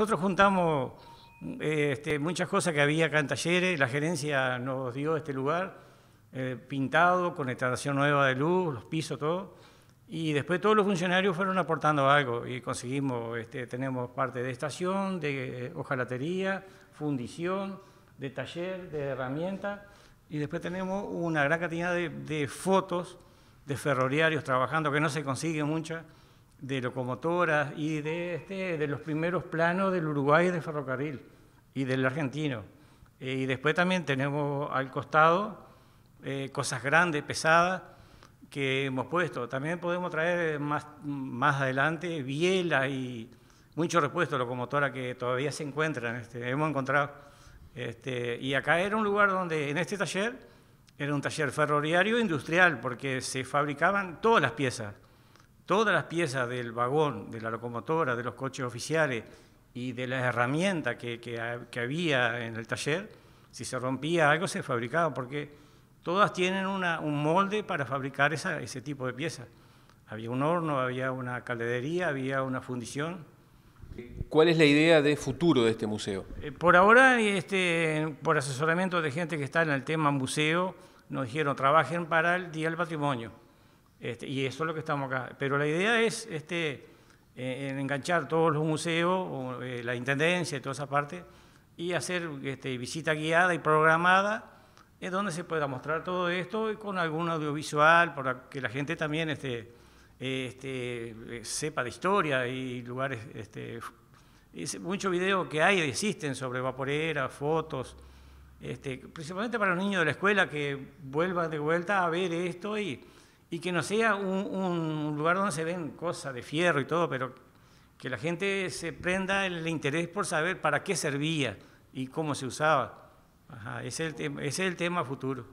Nosotros juntamos eh, este, muchas cosas que había acá en talleres, la gerencia nos dio este lugar eh, pintado, con instalación nueva de luz, los pisos, todo. Y después todos los funcionarios fueron aportando algo y conseguimos, este, tenemos parte de estación, de eh, hojalatería, fundición, de taller, de herramientas. Y después tenemos una gran cantidad de, fotos de ferroviarios trabajando, que no se consigue muchas de locomotoras y de, este, de los primeros planos del Uruguay de ferrocarril y del argentino. Eh, y después también tenemos al costado eh, cosas grandes, pesadas, que hemos puesto. También podemos traer más, más adelante bielas y muchos repuestos locomotora que todavía se encuentran. Este, hemos encontrado. Este, y acá era un lugar donde, en este taller, era un taller ferroviario industrial, porque se fabricaban todas las piezas todas las piezas del vagón, de la locomotora, de los coches oficiales y de las herramientas que, que, había en el taller, si se rompía algo se fabricaba, porque todas tienen un molde para fabricar ese tipo de piezas. Había un horno, había una calderería, había una fundición. ¿Cuál es la idea de futuro de este museo? Eh, por ahora, este, por asesoramiento de gente que está en el tema museo, nos dijeron trabajen para el Día del Patrimonio. Este, y eso es lo que estamos acá. Pero la idea es este, eh, enganchar todos los museos, eh, la intendencia y toda esa parte, y hacer este, visita guiada y programada, en donde se pueda mostrar todo esto y con algún audiovisual para que la gente también este, este sepa de historia y lugares. Este, Muchos videos que hay existen sobre vaporera fotos, este, principalmente para los niños de la escuela que vuelvan de vuelta a ver esto y y que no sea un, lugar donde se ven cosas de fierro y todo, pero que la gente se prenda el interés por saber para qué servía y cómo se usaba. es el ese es el tema futuro.